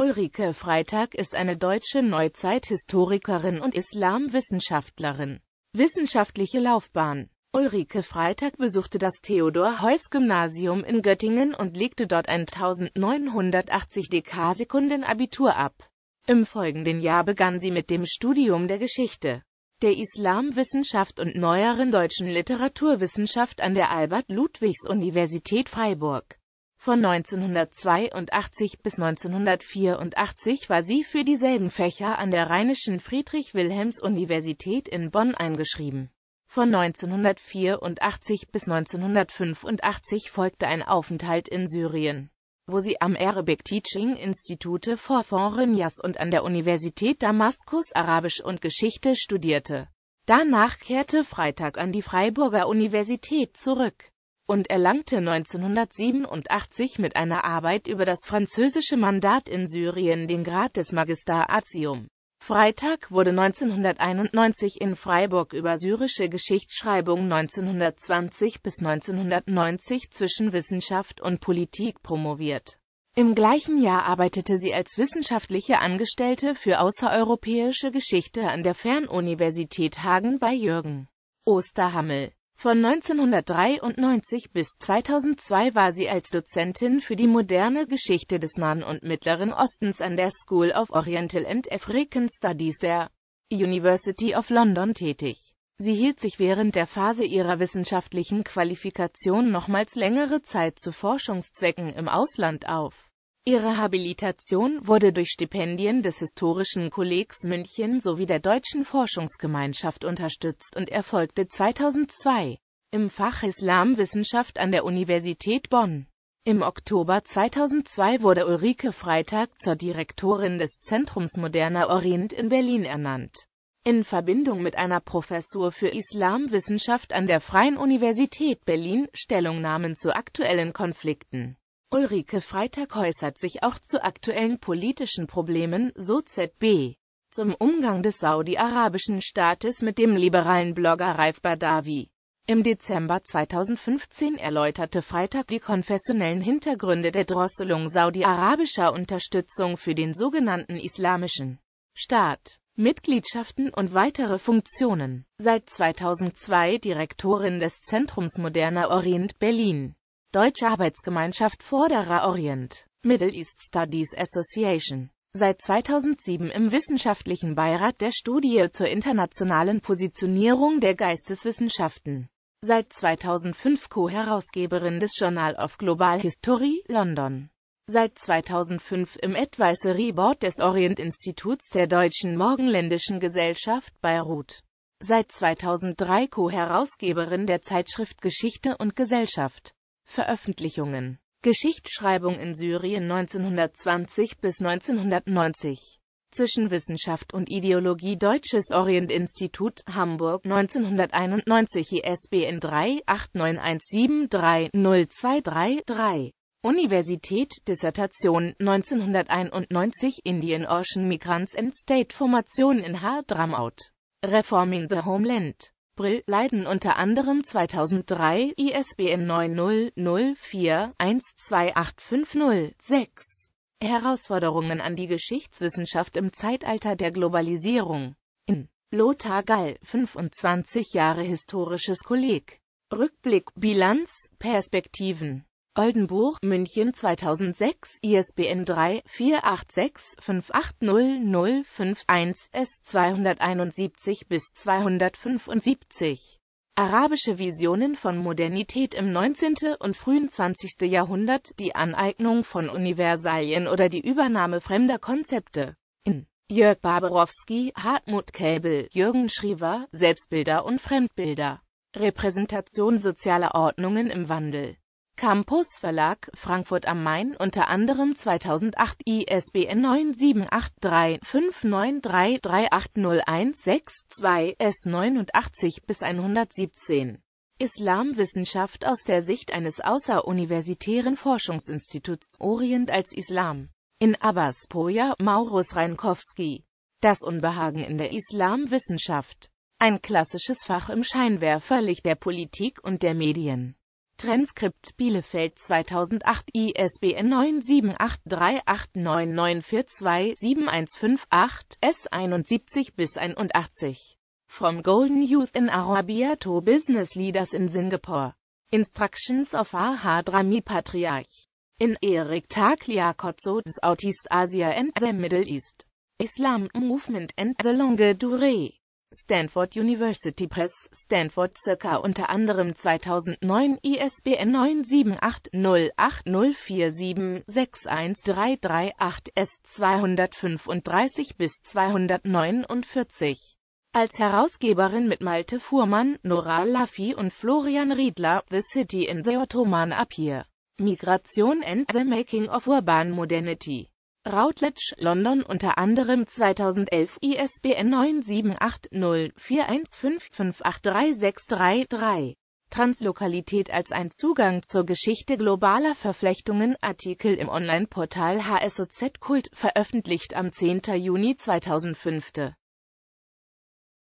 Ulrike Freitag ist eine deutsche Neuzeithistorikerin und Islamwissenschaftlerin. Wissenschaftliche Laufbahn Ulrike Freitag besuchte das Theodor-Heuss-Gymnasium in Göttingen und legte dort ein 1980 Dekasekunden Abitur ab. Im folgenden Jahr begann sie mit dem Studium der Geschichte, der Islamwissenschaft und neueren deutschen Literaturwissenschaft an der Albert-Ludwigs-Universität Freiburg. Von 1982 bis 1984 war sie für dieselben Fächer an der Rheinischen Friedrich-Wilhelms-Universität in Bonn eingeschrieben. Von 1984 bis 1985 folgte ein Aufenthalt in Syrien, wo sie am Arabic Teaching Institute for Foreign Years und an der Universität Damaskus Arabisch und Geschichte studierte. Danach kehrte Freitag an die Freiburger Universität zurück und erlangte 1987 mit einer Arbeit über das französische Mandat in Syrien den Grad des Magister Artium. Freitag wurde 1991 in Freiburg über syrische Geschichtsschreibung 1920 bis 1990 zwischen Wissenschaft und Politik promoviert. Im gleichen Jahr arbeitete sie als wissenschaftliche Angestellte für außereuropäische Geschichte an der Fernuniversität Hagen bei Jürgen Osterhammel. Von 1993 bis 2002 war sie als Dozentin für die moderne Geschichte des Nahen und Mittleren Ostens an der School of Oriental and African Studies der University of London tätig. Sie hielt sich während der Phase ihrer wissenschaftlichen Qualifikation nochmals längere Zeit zu Forschungszwecken im Ausland auf. Ihre Habilitation wurde durch Stipendien des Historischen Kollegs München sowie der Deutschen Forschungsgemeinschaft unterstützt und erfolgte 2002 im Fach Islamwissenschaft an der Universität Bonn. Im Oktober 2002 wurde Ulrike Freitag zur Direktorin des Zentrums Moderner Orient in Berlin ernannt. In Verbindung mit einer Professur für Islamwissenschaft an der Freien Universität Berlin Stellungnahmen zu aktuellen Konflikten Ulrike Freitag äußert sich auch zu aktuellen politischen Problemen, so ZB. Zum Umgang des saudi-arabischen Staates mit dem liberalen Blogger Raif Badawi. Im Dezember 2015 erläuterte Freitag die konfessionellen Hintergründe der Drosselung saudi-arabischer Unterstützung für den sogenannten Islamischen Staat. Mitgliedschaften und weitere Funktionen. Seit 2002 Direktorin des Zentrums Moderner Orient Berlin. Deutsche Arbeitsgemeinschaft Vorderer Orient, Middle East Studies Association. Seit 2007 im wissenschaftlichen Beirat der Studie zur internationalen Positionierung der Geisteswissenschaften. Seit 2005 Co-Herausgeberin des Journal of Global History, London. Seit 2005 im Advisory Board des Orient-Instituts der Deutschen Morgenländischen Gesellschaft, Beirut. Seit 2003 Co-Herausgeberin der Zeitschrift Geschichte und Gesellschaft. Veröffentlichungen Geschichtsschreibung in Syrien 1920 bis 1990 zwischen Wissenschaft und Ideologie Deutsches Orientinstitut Hamburg 1991 ISBN 3 89173 Universität Dissertation 1991 Indian Ocean Migrants and State Formation in H. Dramaut Reforming the Homeland April, leiden unter anderem 2003 ISBN 90 12850 6 Herausforderungen an die Geschichtswissenschaft im Zeitalter der Globalisierung. In Lothar Gall, 25 Jahre historisches Kolleg. Rückblick, Bilanz, Perspektiven. Oldenburg, München 2006, ISBN 3-486-58005-1, s 271 bis 275. Arabische Visionen von Modernität im 19. und frühen 20. Jahrhundert, die Aneignung von Universalien oder die Übernahme fremder Konzepte. In Jörg Barbarowski, Hartmut Käbel, Jürgen Schriever, Selbstbilder und Fremdbilder. Repräsentation sozialer Ordnungen im Wandel. Campus Verlag, Frankfurt am Main, unter anderem 2008 ISBN 9783593380162 S 89 bis 117. Islamwissenschaft aus der Sicht eines außeruniversitären Forschungsinstituts Orient als Islam. In Abbas Poja, Maurus Reinkowski. Das Unbehagen in der Islamwissenschaft. Ein klassisches Fach im Scheinwerferlicht der Politik und der Medien. Transkript Bielefeld 2008 ISBN 9783899427158 S 71 bis 81. From Golden Youth in Arabia to Business Leaders in Singapore. Instructions of Ahadrami Patriarch. In Eric Tagliacozzo's Autist Asia and the Middle East. Islam Movement and the Longue Durée. Stanford University Press, Stanford circa unter anderem 2009 ISBN 9780804761338 S 235 bis 249. Als Herausgeberin mit Malte Fuhrmann, Nora Laffy und Florian Riedler, The City in the Ottoman Appear. Migration and the Making of Urban Modernity. Routledge, London unter anderem 2011 ISBN 9780415583633 Translokalität als ein Zugang zur Geschichte globaler Verflechtungen Artikel im Online-Portal HSOZ Kult, veröffentlicht am 10. Juni 2005